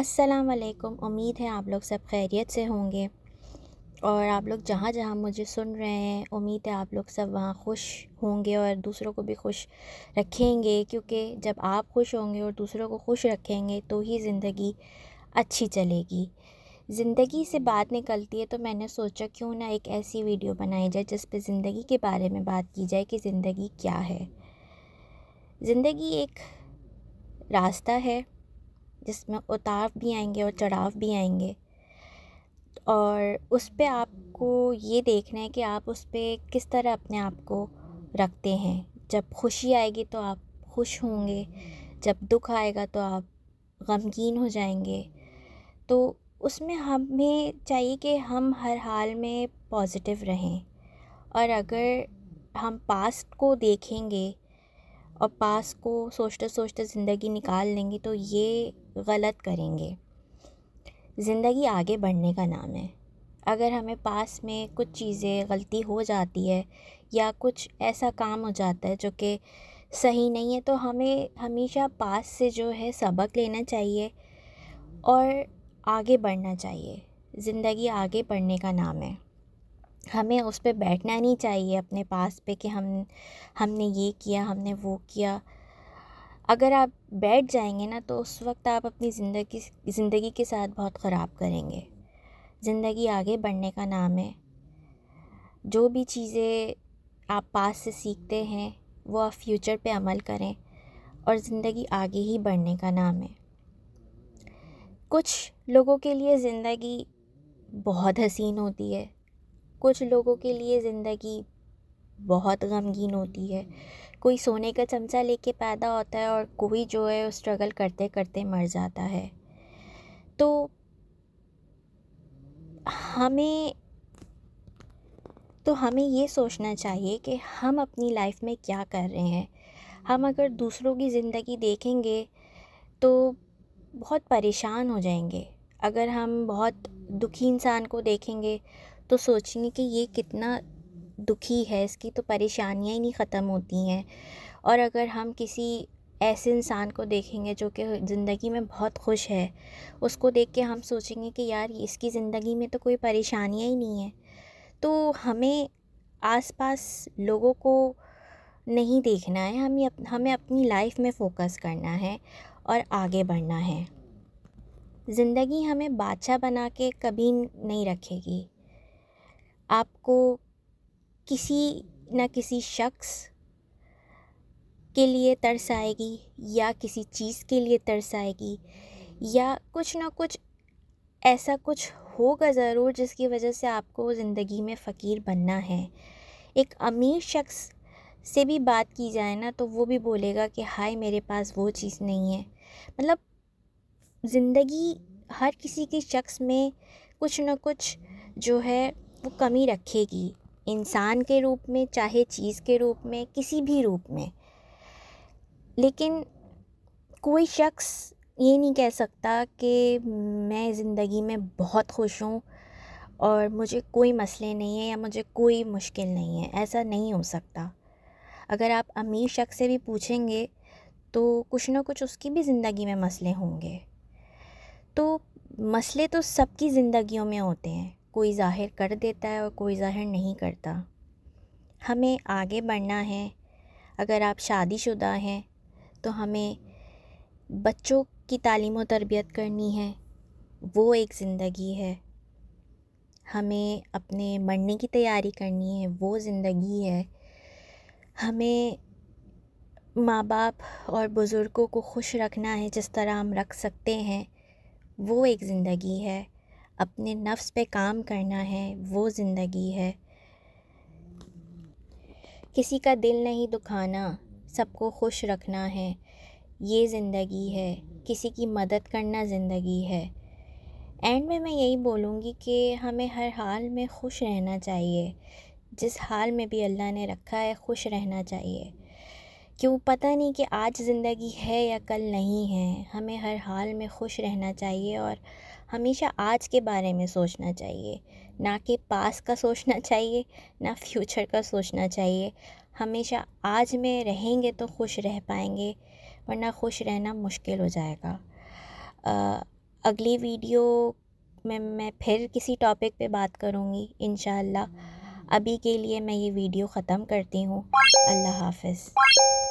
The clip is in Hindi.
अस्सलाम वालेकुम उम्मीद है आप लोग सब खैरियत से होंगे और आप लोग जहाँ जहाँ मुझे सुन रहे हैं उम्मीद है आप लोग सब वहाँ खुश होंगे और दूसरों को भी खुश रखेंगे क्योंकि जब आप खुश होंगे और दूसरों को खुश रखेंगे तो ही ज़िंदगी अच्छी चलेगी ज़िंदगी से बात निकलती है तो मैंने सोचा क्यों ना एक ऐसी वीडियो बनाई जाए जिस पर ज़िंदगी के बारे में बात की जाए कि ज़िंदगी क्या है ज़िंदगी एक रास्ता है जिसमें उतार भी आएंगे और चढ़ाव भी आएंगे और उस पर आपको ये देखना है कि आप उस पर किस तरह अपने आप को रखते हैं जब खुशी आएगी तो आप खुश होंगे जब दुख आएगा तो आप गमगीन हो जाएंगे तो उसमें हमें चाहिए कि हम हर हाल में पॉजिटिव रहें और अगर हम पास्ट को देखेंगे और पास को सोचते सोचते ज़िंदगी निकाल लेंगे तो ये गलत करेंगे ज़िंदगी आगे बढ़ने का नाम है अगर हमें पास में कुछ चीज़ें गलती हो जाती है या कुछ ऐसा काम हो जाता है जो कि सही नहीं है तो हमें हमेशा पास से जो है सबक लेना चाहिए और आगे बढ़ना चाहिए ज़िंदगी आगे बढ़ने का नाम है हमें उस पर बैठना नहीं चाहिए अपने पास पे कि हम हमने ये किया हमने वो किया अगर आप बैठ जाएंगे ना तो उस वक्त आप अपनी ज़िंदगी ज़िंदगी के साथ बहुत ख़राब करेंगे ज़िंदगी आगे बढ़ने का नाम है जो भी चीज़ें आप पास से सीखते हैं वो आप फ्यूचर पे अमल करें और ज़िंदगी आगे ही बढ़ने का नाम है कुछ लोगों के लिए ज़िंदगी बहुत हसीन होती है कुछ लोगों के लिए ज़िंदगी बहुत गमगीन होती है कोई सोने का चमचा लेके पैदा होता है और कोई जो है स्ट्रगल करते करते मर जाता है तो हमें तो हमें ये सोचना चाहिए कि हम अपनी लाइफ में क्या कर रहे हैं हम अगर दूसरों की ज़िंदगी देखेंगे तो बहुत परेशान हो जाएंगे अगर हम बहुत दुखी इंसान को देखेंगे तो सोचेंगे कि ये कितना दुखी है इसकी तो परेशानियाँ ही नहीं ख़त्म होती हैं और अगर हम किसी ऐसे इंसान को देखेंगे जो कि ज़िंदगी में बहुत खुश है उसको देख के हम सोचेंगे कि यार इसकी ज़िंदगी में तो कोई परेशानियाँ ही नहीं है तो हमें आसपास लोगों को नहीं देखना है हमें अप, हमें अपनी लाइफ में फ़ोकस करना है और आगे बढ़ना है ज़िंदगी हमें बादशाह बना के कभी नहीं रखेगी आपको किसी न किसी शख्स के लिए तरस आएगी या किसी चीज़ के लिए तरस आएगी या कुछ ना कुछ ऐसा कुछ होगा ज़रूर जिसकी वजह से आपको ज़िंदगी में फ़कीर बनना है एक अमीर शख्स से भी बात की जाए ना तो वो भी बोलेगा कि हाय मेरे पास वो चीज़ नहीं है मतलब ज़िंदगी हर किसी के शख्स में कुछ ना कुछ जो है वो कमी रखेगी इंसान के रूप में चाहे चीज़ के रूप में किसी भी रूप में लेकिन कोई शख्स ये नहीं कह सकता कि मैं ज़िंदगी में बहुत खुश हूँ और मुझे कोई मसले नहीं है या मुझे कोई मुश्किल नहीं है ऐसा नहीं हो सकता अगर आप अमीर शख्स से भी पूछेंगे तो कुछ ना कुछ उसकी भी ज़िंदगी में मसले होंगे तो मसले तो सबकी ज़िंदगियों में होते हैं कोई ज़ाहिर कर देता है और कोई ज़ाहिर नहीं करता हमें आगे बढ़ना है अगर आप शादीशुदा हैं तो हमें बच्चों की तालीम और तरबियत करनी है वो एक ज़िंदगी है हमें अपने मरने की तैयारी करनी है वो ज़िंदगी है हमें माँ बाप और बुज़ुर्गों को खुश रखना है जिस तरह हम रख सकते हैं वो एक ज़िंदगी है अपने नफ्स पे काम करना है वो ज़िंदगी है किसी का दिल नहीं दुखाना सबको खुश रखना है ये ज़िंदगी है किसी की मदद करना ज़िंदगी है एंड में मैं यही बोलूँगी कि हमें हर हाल में खुश रहना चाहिए जिस हाल में भी अल्लाह ने रखा है खुश रहना चाहिए क्यों पता नहीं कि आज ज़िंदगी है या कल नहीं है हमें हर हाल में खुश रहना चाहिए और हमेशा आज के बारे में सोचना चाहिए ना कि पास का सोचना चाहिए ना फ्यूचर का सोचना चाहिए हमेशा आज में रहेंगे तो खुश रह पाएंगे वरना खुश रहना मुश्किल हो जाएगा आ, अगली वीडियो में मैं फिर किसी टॉपिक पे बात करूँगी इन अभी के लिए मैं ये वीडियो ख़त्म करती हूँ अल्लाह हाफिज़